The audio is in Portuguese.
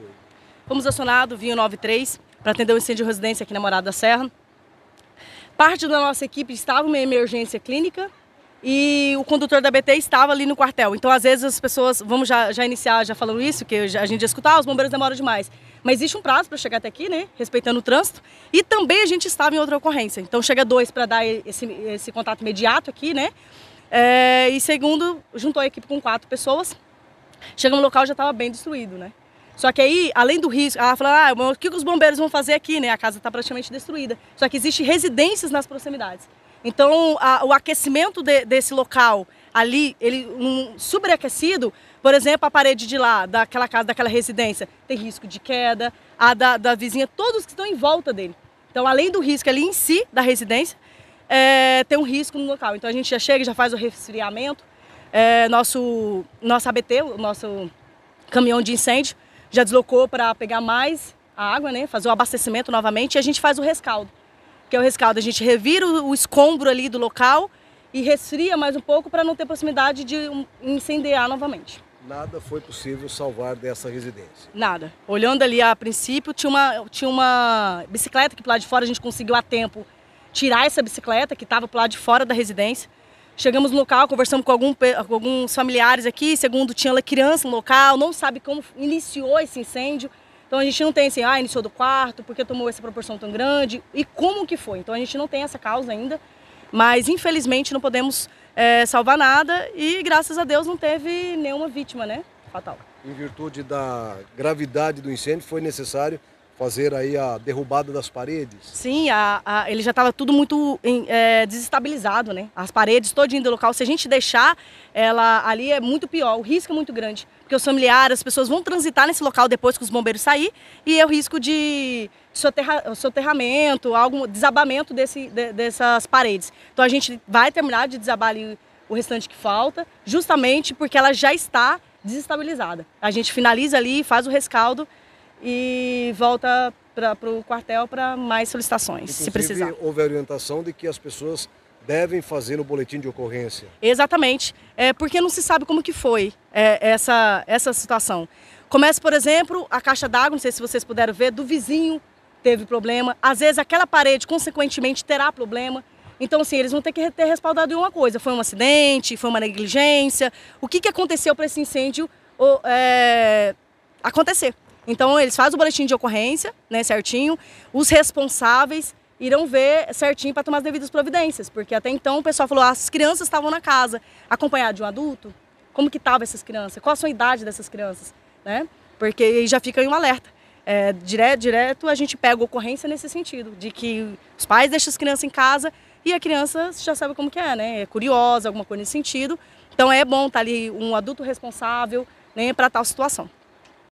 foi? Fomos acionados, vinho 93, para atender o um incêndio de residência aqui na Morada da Serra. Parte da nossa equipe estava em emergência clínica e o condutor da BT estava ali no quartel. Então, às vezes, as pessoas, vamos já, já iniciar já falando isso, que a gente já escutar, ah, os bombeiros demoram demais. Mas existe um prazo para chegar até aqui, né? Respeitando o trânsito. E também a gente estava em outra ocorrência. Então, chega dois para dar esse, esse contato imediato aqui, né? É, e segundo, juntou a equipe com quatro pessoas. Chega no local já estava bem destruído, né? Só que aí, além do risco, ela fala, ah, o que os bombeiros vão fazer aqui, né? A casa está praticamente destruída. Só que existem residências nas proximidades. Então, a, o aquecimento de, desse local ali, ele um superaquecido, por exemplo, a parede de lá, daquela casa, daquela residência, tem risco de queda, a da, da vizinha, todos que estão em volta dele. Então, além do risco ali em si, da residência, é, tem um risco no local. Então, a gente já chega, já faz o resfriamento, é, nosso, nosso ABT, o nosso caminhão de incêndio, já deslocou para pegar mais a água, né? Fazer o abastecimento novamente e a gente faz o rescaldo. Que é o rescaldo, a gente revira o escombro ali do local e resfria mais um pouco para não ter proximidade de incendiar novamente. Nada foi possível salvar dessa residência. Nada. Olhando ali a princípio, tinha uma, tinha uma bicicleta que lá de fora a gente conseguiu a tempo tirar essa bicicleta que estava lá de fora da residência. Chegamos no local, conversamos com, algum, com alguns familiares aqui, segundo tinha criança no local, não sabe como iniciou esse incêndio. Então a gente não tem assim, ah, iniciou do quarto, porque tomou essa proporção tão grande e como que foi. Então a gente não tem essa causa ainda, mas infelizmente não podemos é, salvar nada e graças a Deus não teve nenhuma vítima, né? Fatal. Em virtude da gravidade do incêndio, foi necessário fazer aí a derrubada das paredes? Sim, a, a, ele já estava tudo muito em, é, desestabilizado, né? As paredes todinho do local, se a gente deixar ela ali é muito pior, o risco é muito grande, porque os familiares, as pessoas vão transitar nesse local depois que os bombeiros sair e é o risco de soterra, soterramento, algum desabamento desse, de, dessas paredes. Então a gente vai terminar de desabar ali o restante que falta, justamente porque ela já está desestabilizada. A gente finaliza ali, faz o rescaldo e volta para o quartel para mais solicitações, Inclusive, se precisar. houve a orientação de que as pessoas devem fazer no boletim de ocorrência. Exatamente, é, porque não se sabe como que foi é, essa, essa situação. Começa, por exemplo, a caixa d'água, não sei se vocês puderam ver, do vizinho teve problema. Às vezes aquela parede, consequentemente, terá problema. Então, assim, eles vão ter que ter respaldado em uma coisa. Foi um acidente, foi uma negligência. O que, que aconteceu para esse incêndio ou, é, acontecer? Então eles fazem o boletim de ocorrência, né, certinho. Os responsáveis irão ver certinho para tomar as devidas providências, porque até então o pessoal falou, ah, as crianças estavam na casa, acompanhadas de um adulto. Como que estavam essas crianças? Qual a sua idade dessas crianças, né? Porque aí já fica em um alerta. É, direto, direto a gente pega ocorrência nesse sentido, de que os pais deixam as crianças em casa e a criança já sabe como que é, né? É curiosa, alguma coisa nesse sentido. Então é bom estar tá ali um adulto responsável né, para tal situação.